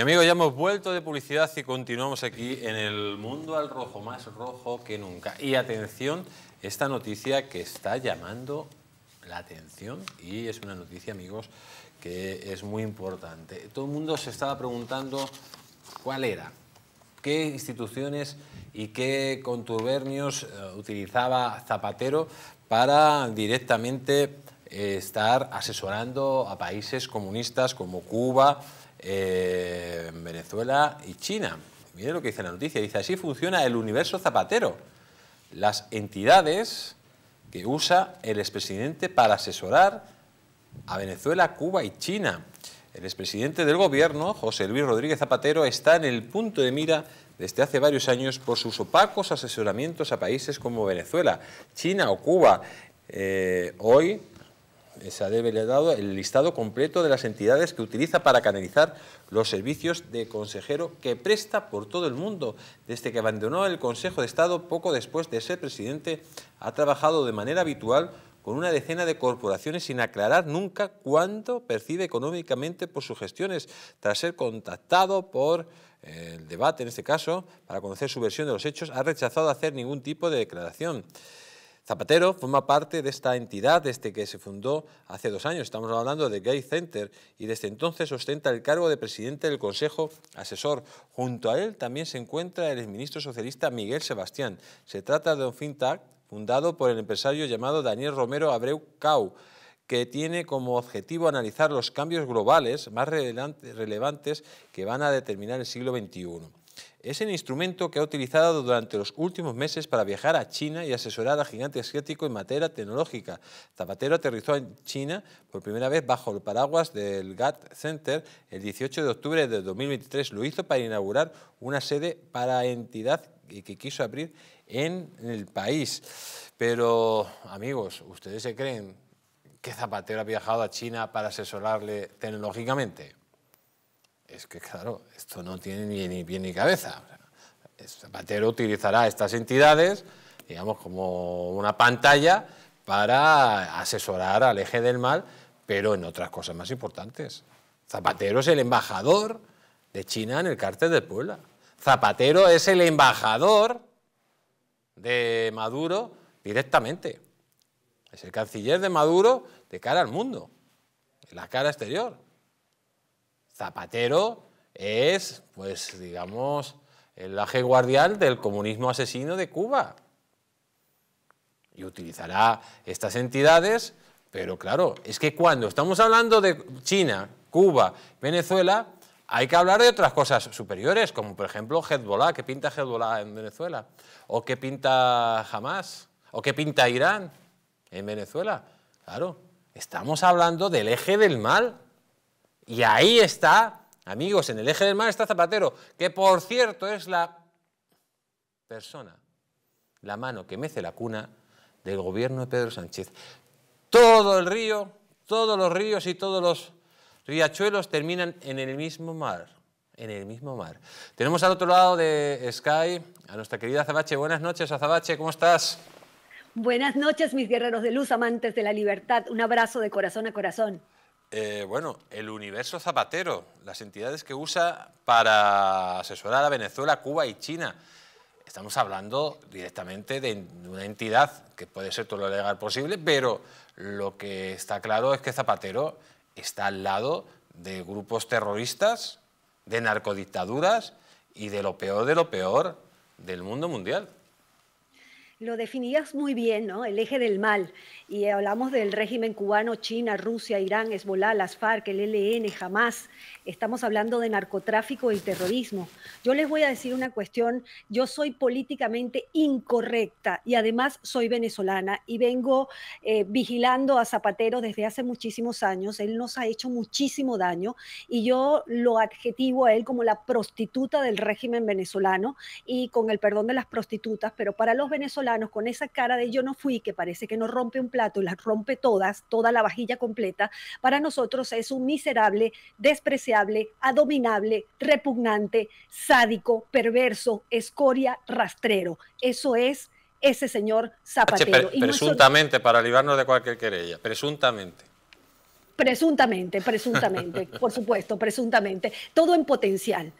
Y amigos, ya hemos vuelto de publicidad y continuamos aquí en el mundo al rojo, más rojo que nunca. Y atención, esta noticia que está llamando la atención y es una noticia, amigos, que es muy importante. Todo el mundo se estaba preguntando cuál era, qué instituciones y qué contubernios eh, utilizaba Zapatero para directamente eh, estar asesorando a países comunistas como Cuba, eh, Venezuela y China. Miren lo que dice la noticia, dice así funciona el universo zapatero. Las entidades que usa el expresidente para asesorar a Venezuela, Cuba y China. El expresidente del gobierno, José Luis Rodríguez Zapatero, está en el punto de mira desde hace varios años por sus opacos asesoramientos a países como Venezuela, China o Cuba. Eh, hoy se ha develado el listado completo de las entidades que utiliza para canalizar los servicios de consejero que presta por todo el mundo. Desde que abandonó el Consejo de Estado poco después de ser presidente, ha trabajado de manera habitual con una decena de corporaciones sin aclarar nunca cuánto percibe económicamente por sus gestiones, tras ser contactado por eh, el debate, en este caso, para conocer su versión de los hechos, ha rechazado hacer ningún tipo de declaración. Zapatero forma parte de esta entidad desde este que se fundó hace dos años, estamos hablando de Gay Center, y desde entonces ostenta el cargo de presidente del Consejo Asesor. Junto a él también se encuentra el exministro socialista Miguel Sebastián. Se trata de un fintech fundado por el empresario llamado Daniel Romero Abreu Cau, que tiene como objetivo analizar los cambios globales más relevantes que van a determinar el siglo XXI es el instrumento que ha utilizado durante los últimos meses para viajar a China y asesorar a gigante asiático en materia tecnológica. Zapatero aterrizó en China por primera vez bajo el paraguas del GATT Center el 18 de octubre de 2023. Lo hizo para inaugurar una sede para entidad que quiso abrir en el país. Pero, amigos, ¿ustedes se creen que Zapatero ha viajado a China para asesorarle tecnológicamente? es que claro, esto no tiene ni, pie ni cabeza. Zapatero utilizará estas entidades, digamos, como una pantalla para asesorar al eje del mal, pero en otras cosas más importantes. Zapatero es el embajador de China en el cártel de Puebla. Zapatero es el embajador de Maduro directamente. Es el canciller de Maduro de cara al mundo, en la cara exterior. Zapatero es, pues, digamos, el aje guardián del comunismo asesino de Cuba. Y utilizará estas entidades, pero claro, es que cuando estamos hablando de China, Cuba, Venezuela, hay que hablar de otras cosas superiores, como por ejemplo Hezbollah, que pinta Hezbollah en Venezuela? ¿O que pinta Hamas? ¿O que pinta Irán en Venezuela? Claro, estamos hablando del eje del mal. Y ahí está, amigos, en el eje del mar está Zapatero, que por cierto es la persona, la mano que mece la cuna del gobierno de Pedro Sánchez. Todo el río, todos los ríos y todos los riachuelos terminan en el mismo mar, en el mismo mar. Tenemos al otro lado de Sky a nuestra querida Zabache. Buenas noches, Azabache, ¿cómo estás? Buenas noches, mis guerreros de luz, amantes de la libertad. Un abrazo de corazón a corazón. Eh, bueno, el universo zapatero, las entidades que usa para asesorar a Venezuela, Cuba y China. Estamos hablando directamente de una entidad que puede ser todo lo legal posible, pero lo que está claro es que Zapatero está al lado de grupos terroristas, de narcodictaduras y de lo peor de lo peor del mundo mundial. Lo definías muy bien, ¿no? El eje del mal. Y hablamos del régimen cubano, China, Rusia, Irán, Hezbollah, las FARC, el ELN, jamás. Estamos hablando de narcotráfico y terrorismo. Yo les voy a decir una cuestión. Yo soy políticamente incorrecta y además soy venezolana y vengo eh, vigilando a Zapatero desde hace muchísimos años. Él nos ha hecho muchísimo daño y yo lo adjetivo a él como la prostituta del régimen venezolano y con el perdón de las prostitutas, pero para los venezolanos con esa cara de yo no fui, que parece que nos rompe un plato y las rompe todas, toda la vajilla completa, para nosotros es un miserable, despreciable, abominable, repugnante, sádico, perverso, escoria, rastrero. Eso es ese señor Zapatero. presuntamente, para librarnos de cualquier querella, presuntamente. Presuntamente, presuntamente, por supuesto, presuntamente. Todo en potencial.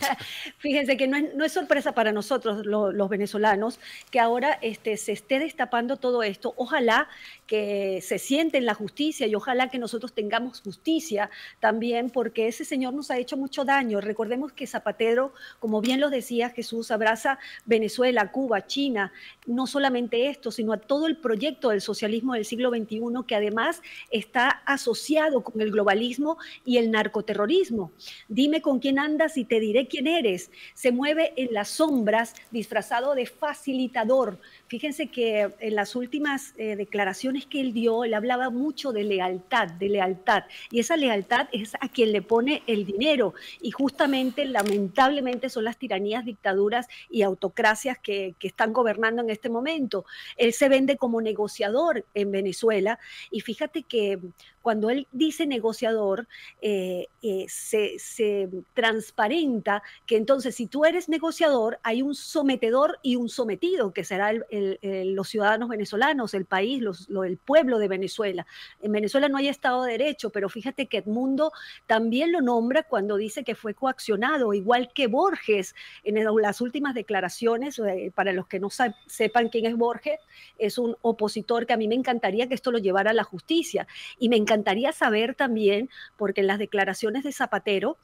Fíjense que no es, sorpresa para nosotros los venezolanos que ahora este, se esté destapando todo esto. Ojalá que se siente en la justicia y ojalá que nosotros tengamos justicia también porque ese señor nos ha hecho mucho daño. Recordemos que Zapatero, como bien lo decía Jesús, abraza Venezuela, Cuba, China, no solamente esto, sino a todo el proyecto del socialismo del siglo XXI que además está asociado con el globalismo y el narcoterrorismo. Dime con quién andas y te diré quién eres. Se mueve en las sombras disfrazado de facilitador Fíjense que en las últimas eh, declaraciones que él dio, él hablaba mucho de lealtad, de lealtad. Y esa lealtad es a quien le pone el dinero. Y justamente, lamentablemente, son las tiranías, dictaduras y autocracias que, están gobernando en este momento. Él se vende como negociador en Venezuela. Y fíjate que cuando él dice negociador, eh, eh, se, transparenta que entonces si tú eres negociador, hay un sometedor y un sometido, que será el los ciudadanos venezolanos, el país, el pueblo de Venezuela. En Venezuela no hay Estado de Derecho, pero fíjate que Edmundo también lo nombra cuando dice que fue coaccionado, igual que Borges en las últimas declaraciones, eh, para los que no sepan quién es Borges, es un opositor que a mí me encantaría que esto lo llevara a la justicia. Y me encantaría saber también, porque en las declaraciones de Zapatero,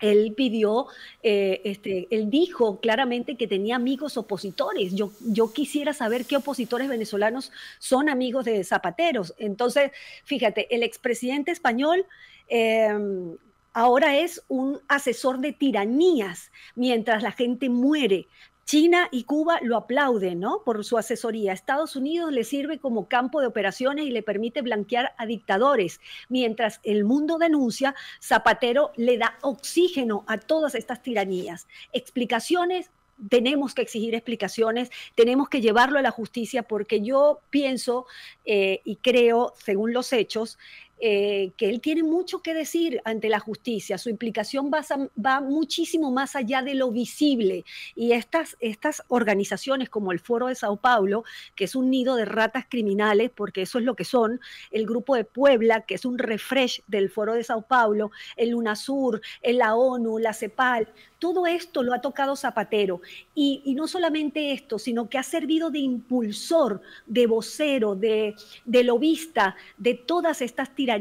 él pidió, eh, este, él dijo claramente que tenía amigos opositores. Yo, yo quisiera saber qué opositores venezolanos son amigos de Zapateros. Entonces, fíjate, el expresidente español... Em, ahora es un asesor de tiranías mientras la gente muere. China y Cuba lo aplauden, ¿no? Por su asesoría. Estados Unidos le sirve como campo de operaciones y le permite blanquear a dictadores. Mientras el mundo denuncia, Zapatero le da oxígeno a todas estas tiranías. Explicaciones tenemos que exigir explicaciones, tenemos que llevarlo a la justicia porque yo pienso eh, y creo, según los hechos, eh, que él tiene mucho que decir ante la justicia. Su implicación va, muchísimo más allá de lo visible. Y estas, estas organizaciones como el Foro de Sao Paulo, que es un nido de ratas criminales, porque eso es lo que son, el Grupo de Puebla, que es un refresh del Foro de Sao Paulo, el UNASUR, el la ONU, la CEPAL, todo esto lo ha tocado Zapatero. Y, no solamente esto, sino que ha servido de impulsor, de vocero, de, de lobista de todas estas tiranías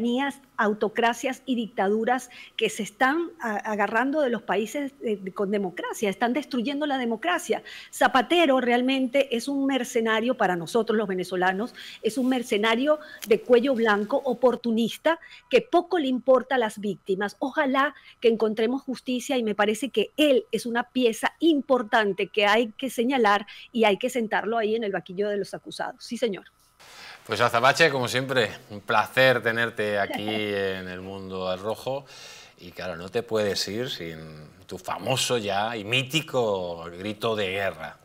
autocracias y dictaduras que se están agarrando de los países con democracia, están destruyendo la democracia. Zapatero realmente es un mercenario para nosotros los venezolanos, es un mercenario de cuello blanco, oportunista, que poco le importa a las víctimas. Ojalá que encontremos justicia y me parece que él es una pieza importante que hay que señalar y hay que sentarlo ahí en el vaquillo de los acusados. Sí, señor. Pues Azabache, como siempre, un placer tenerte aquí en el mundo al rojo. Y claro, no te puedes ir sin tu famoso ya y mítico grito de guerra.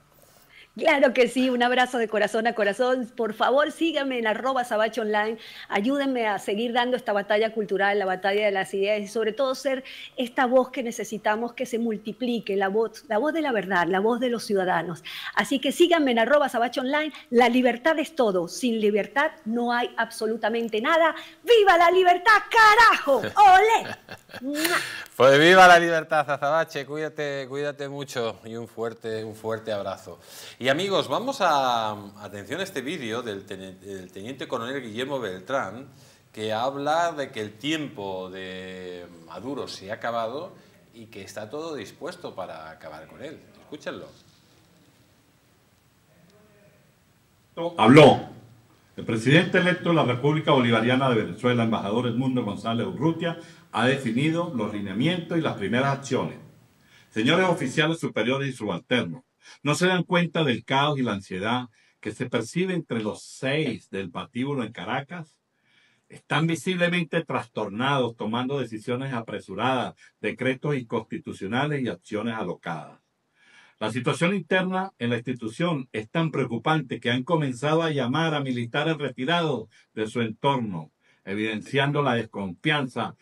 Claro que sí, un abrazo de corazón a corazón. Por favor, síganme en arroba Sabacho Online. Ayúdenme a seguir dando esta batalla cultural, la batalla de las ideas y sobre todo ser esta voz que necesitamos que se multiplique, la voz, la voz de la verdad, la voz de los ciudadanos. Así que síganme en arroba Sabacho Online. La libertad es todo. Sin libertad no hay absolutamente nada. ¡Viva la libertad, carajo! ¡Ole! pues viva la libertad, Azabache. Cuídate, cuídate mucho y un fuerte, un fuerte abrazo. Y amigos, vamos a... Atención a este vídeo del, teniente coronel Guillermo Beltrán, que habla de que el tiempo de Maduro se ha acabado y que está todo dispuesto para acabar con él. Escúchenlo. Habló el presidente electo de la República Bolivariana de Venezuela, embajador Edmundo González Urrutia, ha definido los lineamientos y las primeras acciones. Señores oficiales superiores y subalternos, no se dan cuenta del caos y la ansiedad que se percibe entre los seis del patíbulo en Caracas. Están visiblemente trastornados, tomando decisiones apresuradas, decretos inconstitucionales y acciones alocadas. La situación interna en la institución es tan preocupante que han comenzado a llamar a militares retirados de su entorno, evidenciando la desconfianza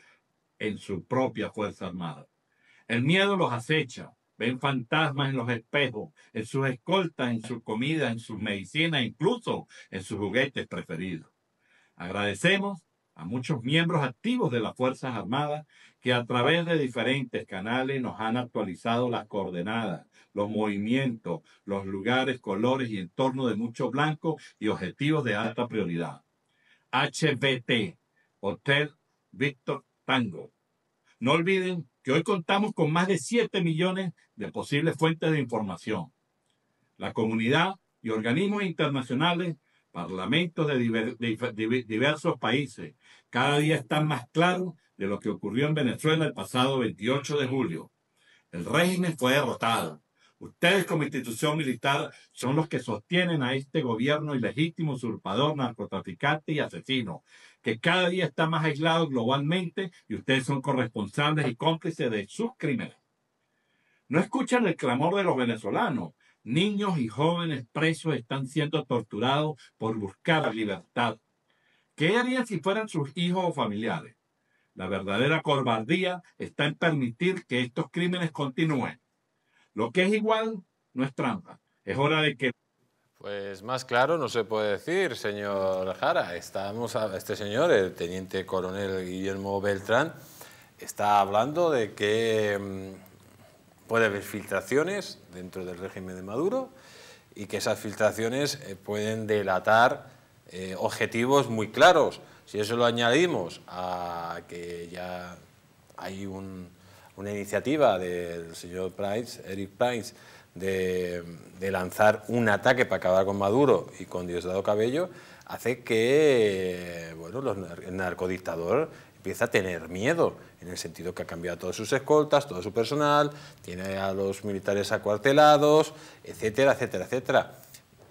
en su propia Fuerza Armada. El miedo los acecha, Ven fantasmas en los espejos, en sus escoltas, en su comida, en sus medicinas, incluso en sus juguetes preferidos. Agradecemos a muchos miembros activos de las Fuerzas Armadas que a través de diferentes canales nos han actualizado las coordenadas, los movimientos, los lugares, colores y entornos de muchos blancos y objetivos de alta prioridad. HBT, Hotel Víctor Tango. No olviden hoy contamos con más de 7 millones de posibles fuentes de información. La comunidad y organismos internacionales, parlamentos de diversos países, cada día están más claros de lo que ocurrió en Venezuela el pasado 28 de julio. El régimen fue derrotado. Ustedes como institución militar son los que sostienen a este gobierno ilegítimo, usurpador, narcotraficante y asesino que cada día está más aislado globalmente y ustedes son corresponsables y cómplices de sus crímenes. No escuchan el clamor de los venezolanos. Niños y jóvenes presos están siendo torturados por buscar libertad. ¿Qué harían si fueran sus hijos o familiares? La verdadera cobardía está en permitir que estos crímenes continúen. Lo que es igual no es trampa. Es hora de que pues más claro no se puede decir, señor Jara. Estamos este señor, el teniente coronel Guillermo Beltrán, está hablando de que mm, puede haber filtraciones dentro del régimen de Maduro y que esas filtraciones eh, pueden delatar eh, objetivos muy claros. Si eso lo añadimos a que ya hay una iniciativa del señor Price, Eric Price, de, lanzar un ataque para acabar con Maduro y con Diosdado Cabello, hace que bueno, el narcodictador empieza a tener miedo, en el sentido que ha cambiado todas sus escoltas, todo su personal, tiene a los militares acuartelados, etcétera, etcétera, etcétera.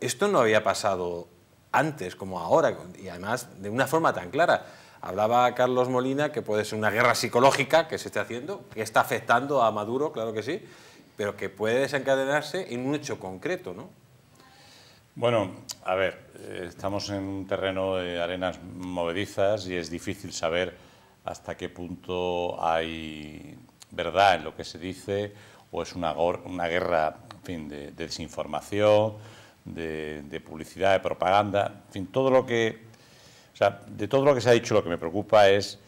Esto no había pasado antes como ahora, y además de una forma tan clara. Hablaba Carlos Molina que puede ser una guerra psicológica que se esté haciendo, que está afectando a Maduro, claro que sí, pero que puede desencadenarse en un hecho concreto, ¿no? Bueno, a ver, eh, estamos en un terreno de arenas movedizas y es difícil saber hasta qué punto hay verdad en lo que se dice o es una, una guerra fin, de, desinformación, de, de, publicidad, de propaganda, fin, todo lo que, o sea, de todo lo que se ha dicho lo que me preocupa es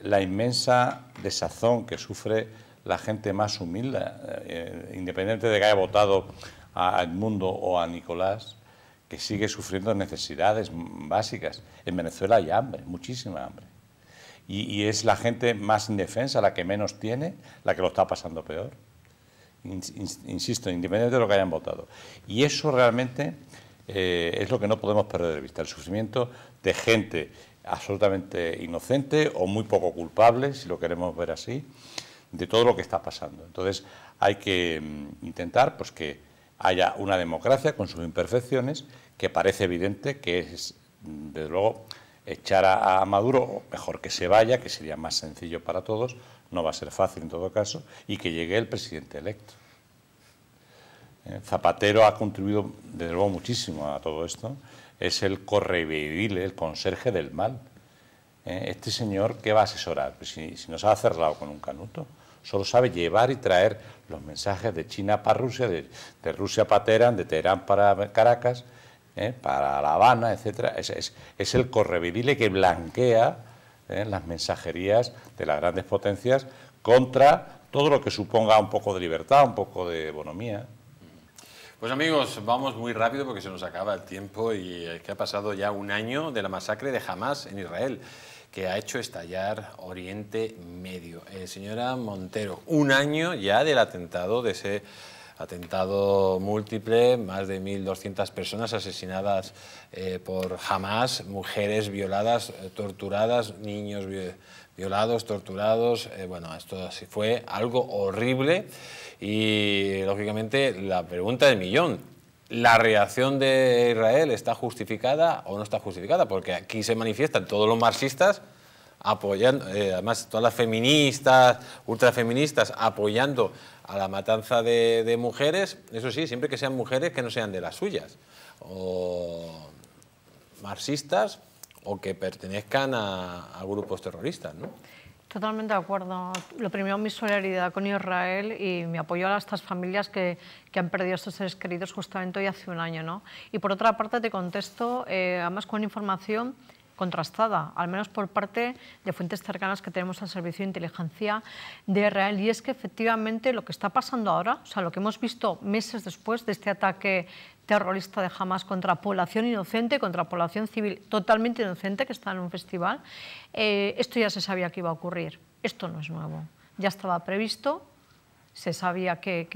la inmensa desazón que sufre la gente más humilde, eh, independiente de que haya votado a Edmundo o a Nicolás, que sigue sufriendo necesidades básicas. En Venezuela hay hambre, muchísima hambre. Y, es la gente más indefensa, la que menos tiene, la que lo está pasando peor. Insisto, independiente de lo que hayan votado. Y eso realmente eh, es lo que no podemos perder de vista, el sufrimiento de gente absolutamente inocente o muy poco culpable, si lo queremos ver así, de todo lo que está pasando. Entonces hay que mm, intentar pues, que haya una democracia con sus imperfecciones, que parece evidente que es, mm, desde luego, echar a, Maduro, o mejor que se vaya, que sería más sencillo para todos, no va a ser fácil en todo caso, y que llegue el presidente electo. Eh, Zapatero ha contribuido, desde luego, muchísimo a todo esto. Es el correvivile, el conserje del mal. Eh, este señor, ¿qué va a asesorar? Pues si nos ha cerrado con un canuto solo sabe llevar y traer los mensajes de China para Rusia, de, Rusia para Teherán, de Teherán para Caracas, eh, para La Habana, etc. Es, el correvidile que blanquea eh, las mensajerías de las grandes potencias contra todo lo que suponga un poco de libertad, un poco de bonomía. Pues amigos, vamos muy rápido porque se nos acaba el tiempo y es que ha pasado ya un año de la masacre de Hamas en Israel que ha hecho estallar Oriente Medio. Eh, señora Montero, un año ya del atentado, de ese atentado múltiple, más de 1.200 personas asesinadas eh, por Hamas, mujeres violadas, eh, torturadas, niños violados, torturados. bueno, esto así fue algo horrible y, lógicamente, la pregunta del millón. ¿La reacción de Israel está justificada o no está justificada? Porque aquí se manifiestan todos los marxistas apoyando, eh, además todas las feministas, ultrafeministas, apoyando a la matanza de, mujeres, eso sí, siempre que sean mujeres que no sean de las suyas, o marxistas o que pertenezcan a, a grupos terroristas, ¿no? Totalmente de acuerdo. Lo primero, mi solidaridad con Israel y mi apoyo a estas familias que, que han perdido a estos seres queridos justamente hoy hace un año. ¿no? Y por otra parte, te contesto, eh, además con información contrastada, al menos por parte de fuentes cercanas que tenemos al Servicio de Inteligencia de Israel. Y es que efectivamente lo que está pasando ahora, o sea, lo que hemos visto meses después de este ataque terrorista de Hamas contra población inocente, contra población civil totalmente inocente que está en un festival, eh, esto ya se sabía que iba a ocurrir. Esto no es nuevo. Ya estaba previsto, se sabía que,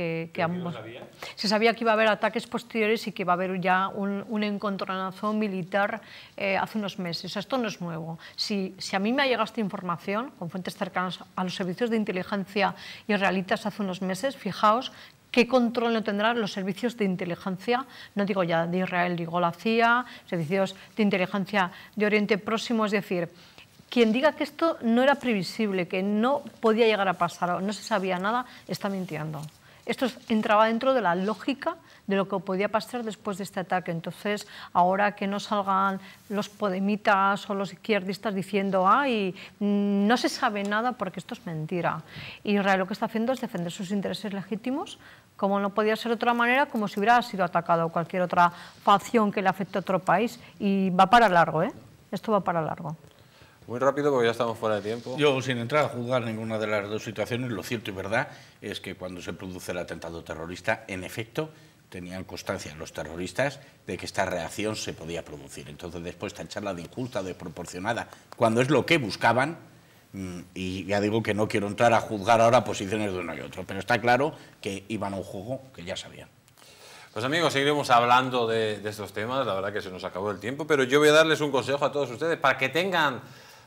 se sabía que iba a haber ataques posteriores y que iba a haber ya un, un encontronazo militar eh, hace unos meses. Esto no es nuevo. Si, si a mí me ha llegado esta información con fuentes cercanas a los servicios de inteligencia israelitas hace unos meses, fijaos ¿Qué control no tendrán los servicios de inteligencia? No digo ya de Israel, digo la CIA, servicios de inteligencia de Oriente Próximo, es decir, quien diga que esto no era previsible, que no podía llegar a pasar o no se sabía nada, está mintiendo. Esto entraba dentro de la lógica de lo que podía pasar después de este ataque. Entonces, ahora que no salgan los podemitas o los izquierdistas diciendo, ay, mm, no se sabe nada porque esto es mentira. Israel lo que está haciendo es defender sus intereses legítimos, como no podía ser de otra manera, como si hubiera sido atacado cualquier otra facción que le afecte a otro país. Y va para largo, ¿eh? Esto va para largo. Muy rápido porque ya estamos fuera de tiempo. Yo, sin entrar a juzgar ninguna de las dos situaciones, lo cierto y verdad es que cuando se produce el atentado terrorista, en efecto, tenían constancia los terroristas de que esta reacción se podía producir. Entonces, después charla de injusta, desproporcionada, cuando es lo que buscaban, mm, y ya digo que no quiero entrar a juzgar ahora posiciones de uno y otro, pero está claro que iban a un juego que ya sabían. Pues amigos, seguiremos hablando de estos temas, la verdad que se nos acabó el tiempo, pero yo voy a darles un consejo a todos ustedes para que tengan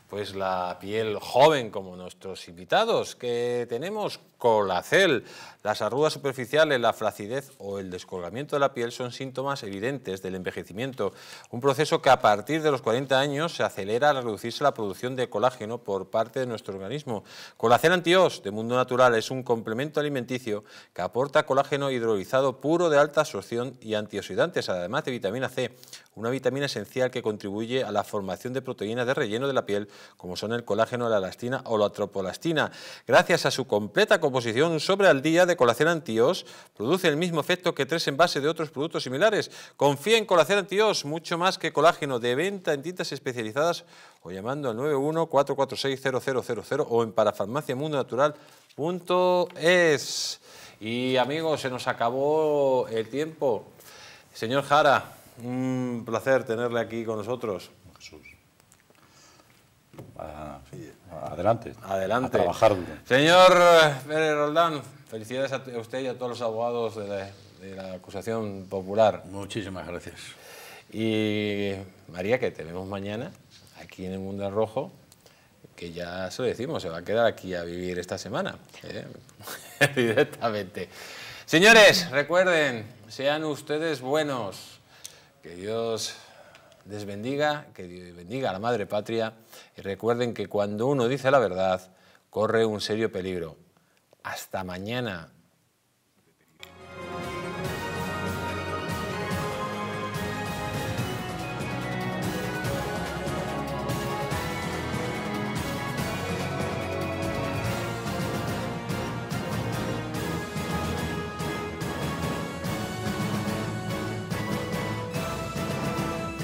pues la piel joven como nuestros invitados, que tenemos colacel. Las arrugas superficiales, la flacidez o el descolgamiento de la piel son síntomas evidentes del envejecimiento, un proceso que a partir de los 40 años se acelera al reducirse la producción de colágeno por parte de nuestro organismo. Colacel Antios de Mundo Natural es un complemento alimenticio que aporta colágeno hidrolizado puro de alta absorción y antioxidantes, además de vitamina C, una vitamina esencial que contribuye a la formación de proteínas de relleno de la piel como son el colágeno, la elastina o la tropolastina. Gracias a su completa composición sobre al día de colación Antios, produce el mismo efecto que tres envases de otros productos similares. Confía en colágeno Antios, mucho más que colágeno de venta en tintas especializadas o llamando al 914460000 o en parafarmaciamundonatural.es. Y amigos, se nos acabó el tiempo. Señor Jara, un placer tenerle aquí con nosotros. Ah, adelante. Adelante. Señor Pérez eh, Roldán, felicidades a usted y a todos los abogados de la, acusación popular. Muchísimas gracias. Y María, que tenemos mañana aquí en el Mundo Rojo, que ya se lo decimos, se va a quedar aquí a vivir esta semana, ¿eh? directamente. Señores, recuerden, sean ustedes buenos, que Dios les que Dios bendiga a la Madre Patria y recuerden que cuando uno dice la verdad corre un serio peligro. Hasta mañana.